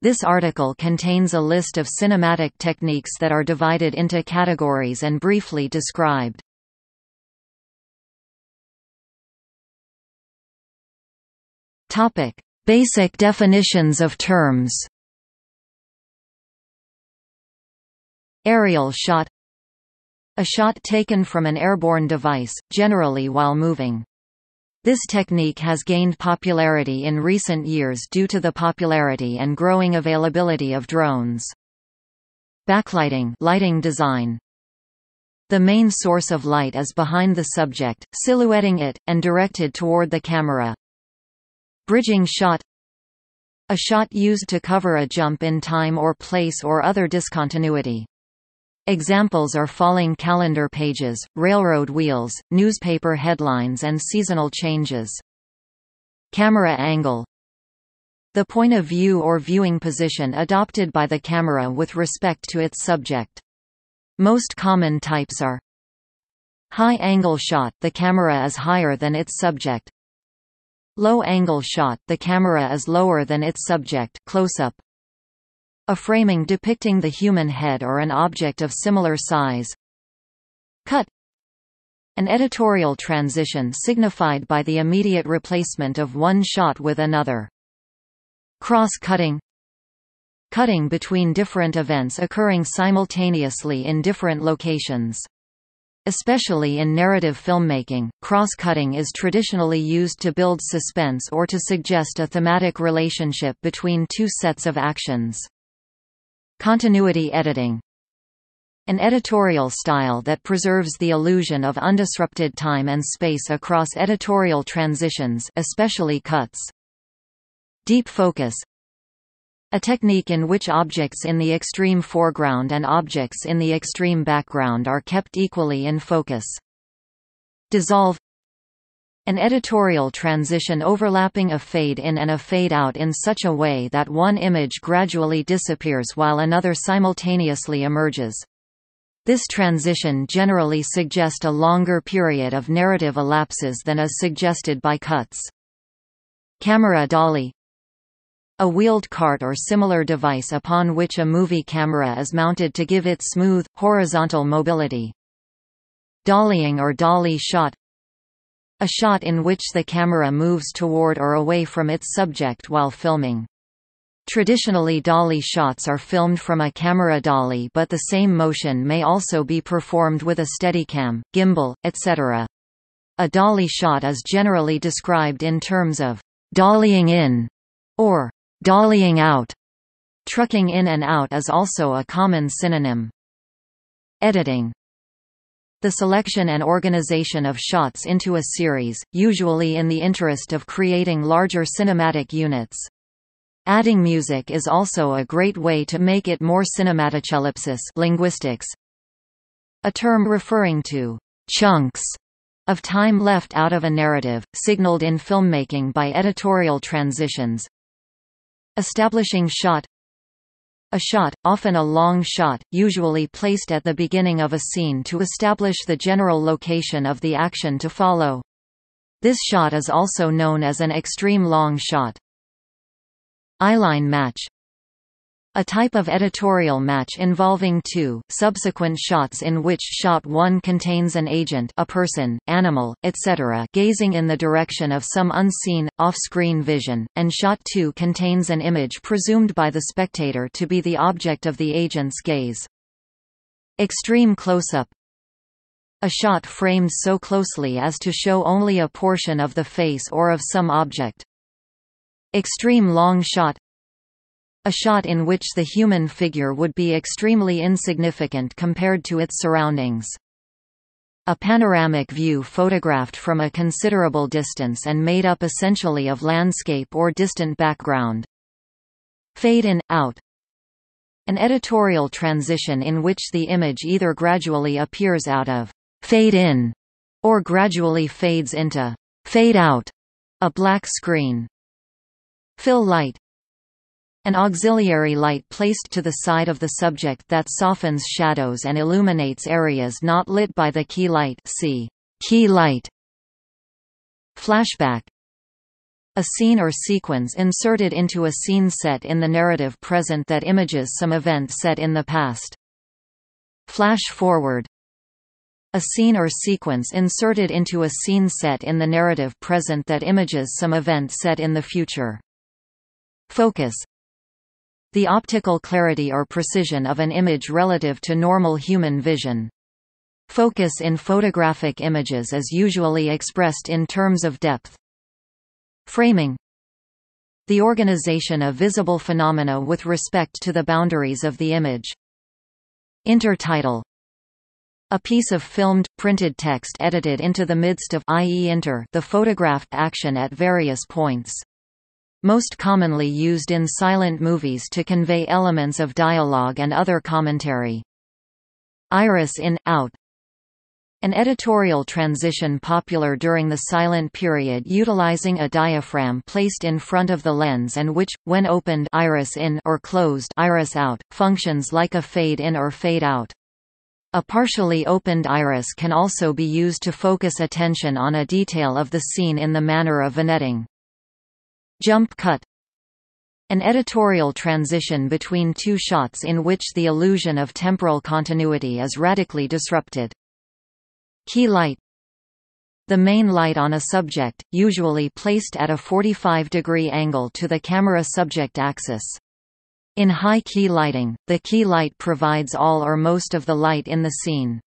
This article contains a list of cinematic techniques that are divided into categories and briefly described. Topic: Basic definitions of terms. Aerial shot A shot taken from an airborne device, generally while moving. This technique has gained popularity in recent years due to the popularity and growing availability of drones. Backlighting lighting design. The main source of light is behind the subject, silhouetting it, and directed toward the camera. Bridging shot A shot used to cover a jump in time or place or other discontinuity. Examples are falling calendar pages, railroad wheels, newspaper headlines and seasonal changes. Camera angle The point of view or viewing position adopted by the camera with respect to its subject. Most common types are High angle shot – the camera is higher than its subject Low angle shot – the camera is lower than its subject close-up a framing depicting the human head or an object of similar size. Cut An editorial transition signified by the immediate replacement of one shot with another. Cross-cutting Cutting between different events occurring simultaneously in different locations. Especially in narrative filmmaking, cross-cutting is traditionally used to build suspense or to suggest a thematic relationship between two sets of actions. Continuity editing an editorial style that preserves the illusion of undisrupted time and space across editorial transitions especially cuts. Deep focus a technique in which objects in the extreme foreground and objects in the extreme background are kept equally in focus. Dissolve an editorial transition overlapping a fade-in and a fade-out in such a way that one image gradually disappears while another simultaneously emerges. This transition generally suggests a longer period of narrative elapses than is suggested by cuts. Camera dolly a wheeled cart or similar device upon which a movie camera is mounted to give it smooth, horizontal mobility. Dollying or dolly shot a shot in which the camera moves toward or away from its subject while filming. Traditionally dolly shots are filmed from a camera dolly but the same motion may also be performed with a steadicam, gimbal, etc. A dolly shot is generally described in terms of dollying in or dollying out. Trucking in and out is also a common synonym. Editing the selection and organization of shots into a series, usually in the interest of creating larger cinematic units. Adding music is also a great way to make it more cinematochelepsis linguistics, a term referring to chunks of time left out of a narrative, signaled in filmmaking by editorial transitions. Establishing shot a shot, often a long shot, usually placed at the beginning of a scene to establish the general location of the action to follow. This shot is also known as an extreme long shot. Eyeline match a type of editorial match involving two subsequent shots in which shot 1 contains an agent a person, animal, etc. gazing in the direction of some unseen, off-screen vision, and shot 2 contains an image presumed by the spectator to be the object of the agent's gaze. Extreme close-up a shot framed so closely as to show only a portion of the face or of some object. Extreme long shot a shot in which the human figure would be extremely insignificant compared to its surroundings. A panoramic view photographed from a considerable distance and made up essentially of landscape or distant background. Fade in, out. An editorial transition in which the image either gradually appears out of fade in or gradually fades into fade out a black screen. Fill light an auxiliary light placed to the side of the subject that softens shadows and illuminates areas not lit by the key light see key light. Flashback a scene or sequence inserted into a scene set in the narrative present that images some event set in the past. Flash forward a scene or sequence inserted into a scene set in the narrative present that images some event set in the future. Focus the optical clarity or precision of an image relative to normal human vision. Focus in photographic images is usually expressed in terms of depth. Framing The organization of visible phenomena with respect to the boundaries of the image. Intertitle a piece of filmed, printed text edited into the midst of i.e. inter the photographed action at various points most commonly used in silent movies to convey elements of dialogue and other commentary. Iris in Out an editorial transition popular during the silent period utilizing a diaphragm placed in front of the lens and which, when opened iris in or closed iris out, functions like a fade-in or fade-out. A partially opened iris can also be used to focus attention on a detail of the scene in the manner of vignetting. Jump cut an editorial transition between two shots in which the illusion of temporal continuity is radically disrupted. Key light The main light on a subject, usually placed at a 45-degree angle to the camera subject axis. In high key lighting, the key light provides all or most of the light in the scene.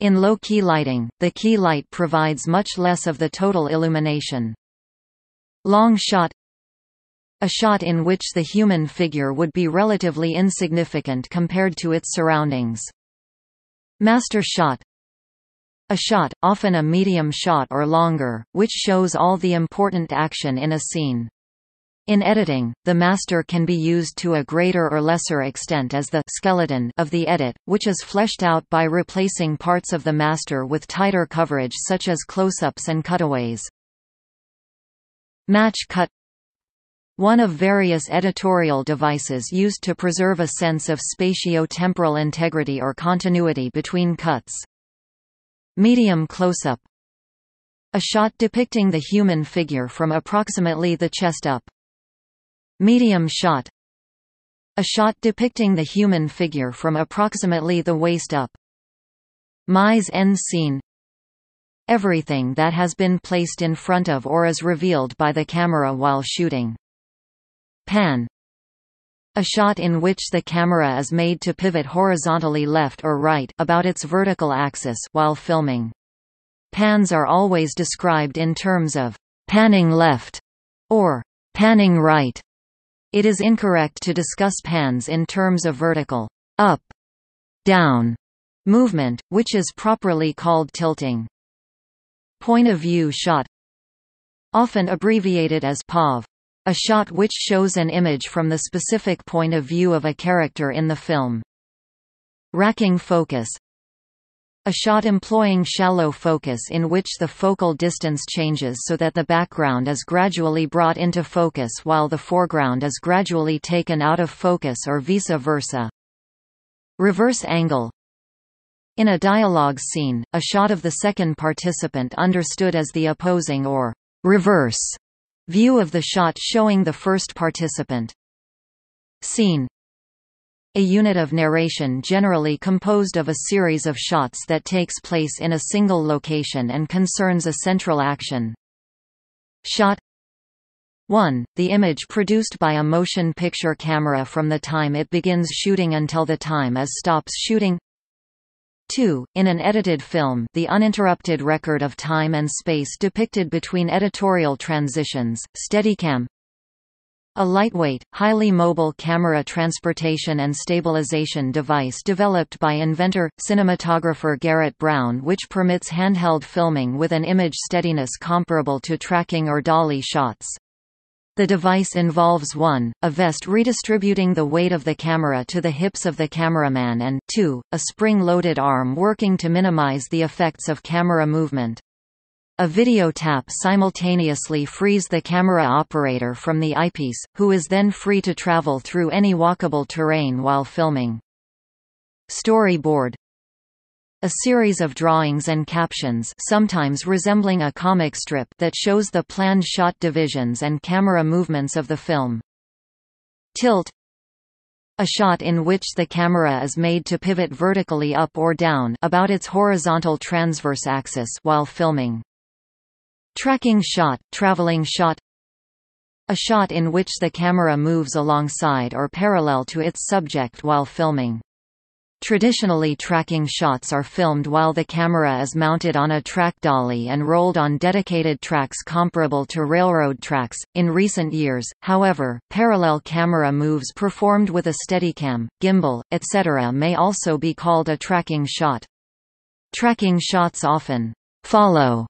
In low key lighting, the key light provides much less of the total illumination. Long shot a shot in which the human figure would be relatively insignificant compared to its surroundings. Master shot a shot, often a medium shot or longer, which shows all the important action in a scene. In editing, the master can be used to a greater or lesser extent as the skeleton of the edit, which is fleshed out by replacing parts of the master with tighter coverage such as close-ups and cutaways. Match-cut one of various editorial devices used to preserve a sense of spatio-temporal integrity or continuity between cuts. Medium close-up A shot depicting the human figure from approximately the chest up. Medium shot A shot depicting the human figure from approximately the waist up. Mise en scene everything that has been placed in front of or is revealed by the camera while shooting. Pan a shot in which the camera is made to pivot horizontally left or right about its vertical axis while filming. Pans are always described in terms of panning left or panning right. It is incorrect to discuss pans in terms of vertical up, down movement, which is properly called tilting. Point of view shot Often abbreviated as POV. A shot which shows an image from the specific point of view of a character in the film. Racking focus a shot employing shallow focus in which the focal distance changes so that the background is gradually brought into focus while the foreground is gradually taken out of focus or vice versa. Reverse angle in a dialogue scene, a shot of the second participant understood as the opposing or reverse view of the shot showing the first participant. Scene A unit of narration generally composed of a series of shots that takes place in a single location and concerns a central action. Shot 1. The image produced by a motion picture camera from the time it begins shooting until the time it stops shooting 2. In an edited film the uninterrupted record of time and space depicted between editorial transitions, Steadicam a lightweight, highly mobile camera transportation and stabilization device developed by inventor, cinematographer Garrett Brown which permits handheld filming with an image steadiness comparable to tracking or dolly shots. The device involves 1, a vest redistributing the weight of the camera to the hips of the cameraman and 2, a spring-loaded arm working to minimize the effects of camera movement. A video tap simultaneously frees the camera operator from the eyepiece, who is then free to travel through any walkable terrain while filming. Storyboard a series of drawings and captions sometimes resembling a comic strip that shows the planned shot divisions and camera movements of the film. Tilt a shot in which the camera is made to pivot vertically up or down about its horizontal transverse axis while filming. Tracking shot, traveling shot A shot in which the camera moves alongside or parallel to its subject while filming. Traditionally tracking shots are filmed while the camera is mounted on a track dolly and rolled on dedicated tracks comparable to railroad tracks. In recent years, however, parallel camera moves performed with a steadicam, gimbal, etc. may also be called a tracking shot. Tracking shots often follow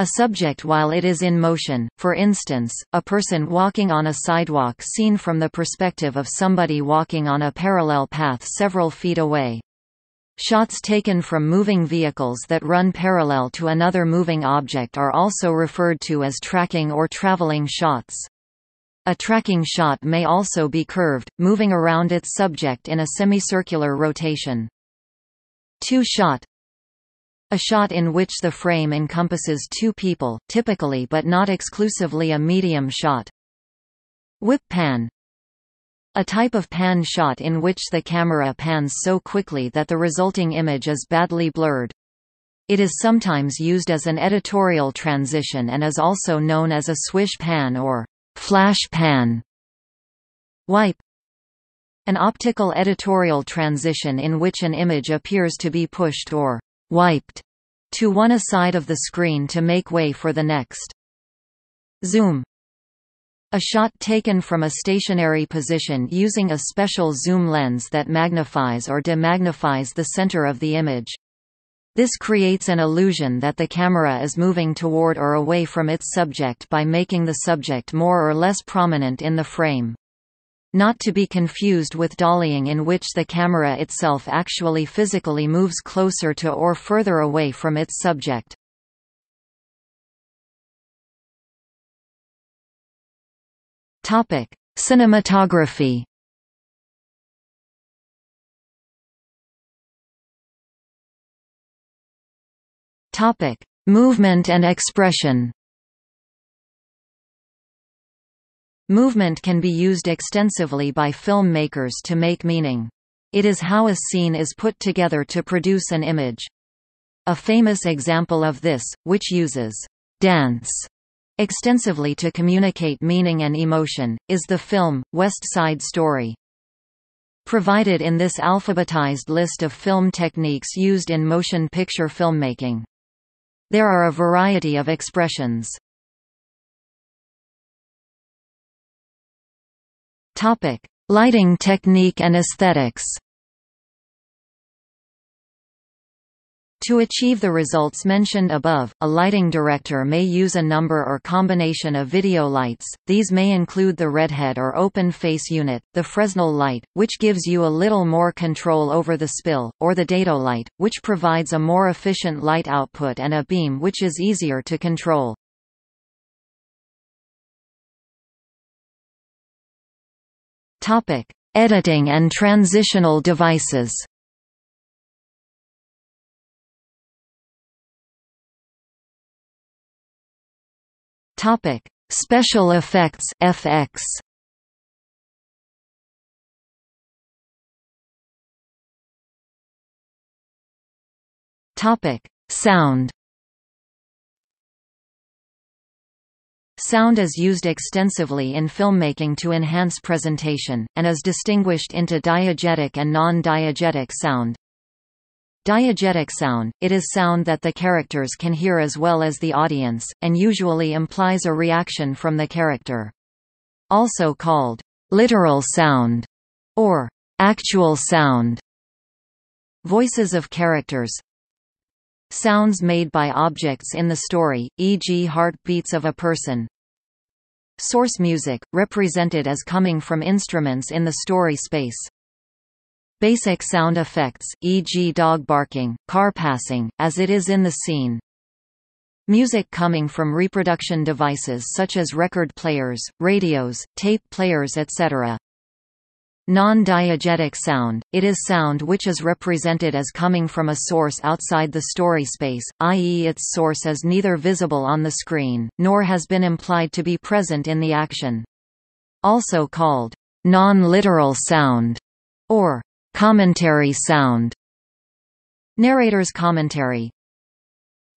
a subject while it is in motion, for instance, a person walking on a sidewalk seen from the perspective of somebody walking on a parallel path several feet away. Shots taken from moving vehicles that run parallel to another moving object are also referred to as tracking or traveling shots. A tracking shot may also be curved, moving around its subject in a semicircular rotation. Two-shot a shot in which the frame encompasses two people, typically but not exclusively a medium shot. Whip pan A type of pan shot in which the camera pans so quickly that the resulting image is badly blurred. It is sometimes used as an editorial transition and is also known as a swish pan or flash pan. Wipe An optical editorial transition in which an image appears to be pushed or wiped to one side of the screen to make way for the next. Zoom a shot taken from a stationary position using a special zoom lens that magnifies or demagnifies the center of the image. This creates an illusion that the camera is moving toward or away from its subject by making the subject more or less prominent in the frame. Not to be confused with dollying in which the camera itself actually physically moves closer to or further away from its subject. Topic: Cinematography. Topic: Movement and expression. Movement can be used extensively by filmmakers to make meaning. It is how a scene is put together to produce an image. A famous example of this, which uses dance extensively to communicate meaning and emotion, is the film, West Side Story. Provided in this alphabetized list of film techniques used in motion picture filmmaking. There are a variety of expressions. Topic: Lighting technique and aesthetics. To achieve the results mentioned above, a lighting director may use a number or combination of video lights. These may include the redhead or open face unit, the Fresnel light, which gives you a little more control over the spill, or the dado light, which provides a more efficient light output and a beam which is easier to control. Topic: Editing and transitional devices. Topic: Special effects (FX). Topic: Sound. Sound is used extensively in filmmaking to enhance presentation, and is distinguished into diegetic and non-diegetic sound. Diegetic sound, it is sound that the characters can hear as well as the audience, and usually implies a reaction from the character. Also called, literal sound, or actual sound. Voices of characters Sounds made by objects in the story, e.g. heartbeats of a person. Source music, represented as coming from instruments in the story space. Basic sound effects, e.g. dog barking, car passing, as it is in the scene. Music coming from reproduction devices such as record players, radios, tape players etc. Non-diegetic sound, it is sound which is represented as coming from a source outside the story space, i.e. its source is neither visible on the screen, nor has been implied to be present in the action. Also called, non-literal sound, or commentary sound. Narrator's commentary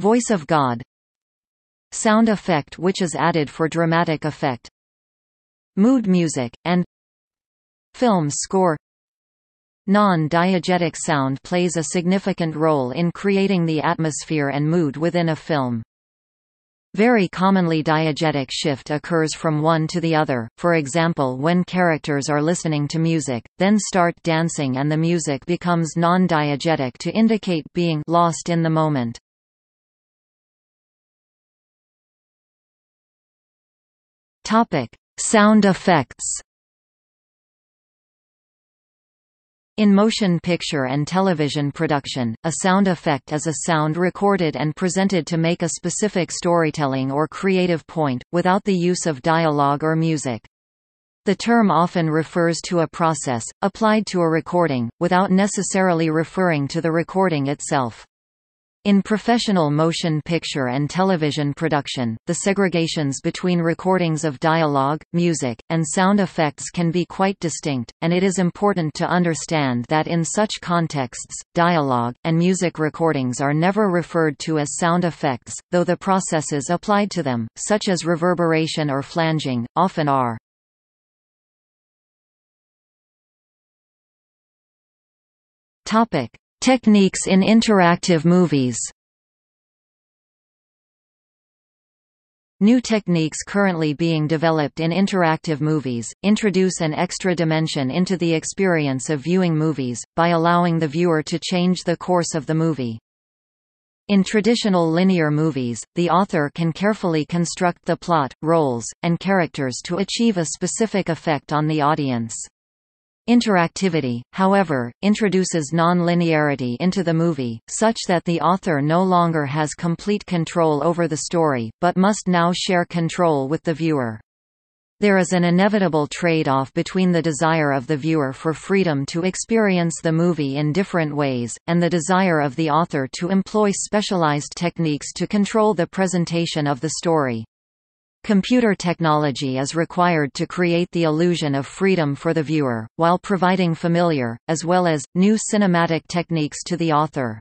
Voice of God Sound effect which is added for dramatic effect Mood music, and Film score Non-diegetic sound plays a significant role in creating the atmosphere and mood within a film. Very commonly diegetic shift occurs from one to the other, for example when characters are listening to music, then start dancing and the music becomes non-diegetic to indicate being lost in the moment. Sound effects In motion picture and television production, a sound effect is a sound recorded and presented to make a specific storytelling or creative point, without the use of dialogue or music. The term often refers to a process, applied to a recording, without necessarily referring to the recording itself. In professional motion picture and television production, the segregations between recordings of dialogue, music, and sound effects can be quite distinct, and it is important to understand that in such contexts, dialogue, and music recordings are never referred to as sound effects, though the processes applied to them, such as reverberation or flanging, often are. Techniques in interactive movies New techniques currently being developed in interactive movies, introduce an extra dimension into the experience of viewing movies, by allowing the viewer to change the course of the movie. In traditional linear movies, the author can carefully construct the plot, roles, and characters to achieve a specific effect on the audience. Interactivity, however, introduces non-linearity into the movie, such that the author no longer has complete control over the story, but must now share control with the viewer. There is an inevitable trade-off between the desire of the viewer for freedom to experience the movie in different ways, and the desire of the author to employ specialized techniques to control the presentation of the story. Computer technology is required to create the illusion of freedom for the viewer, while providing familiar, as well as, new cinematic techniques to the author.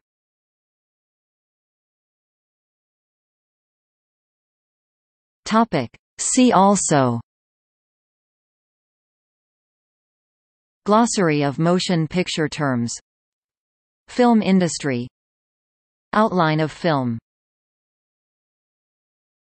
See also Glossary of motion picture terms Film industry Outline of film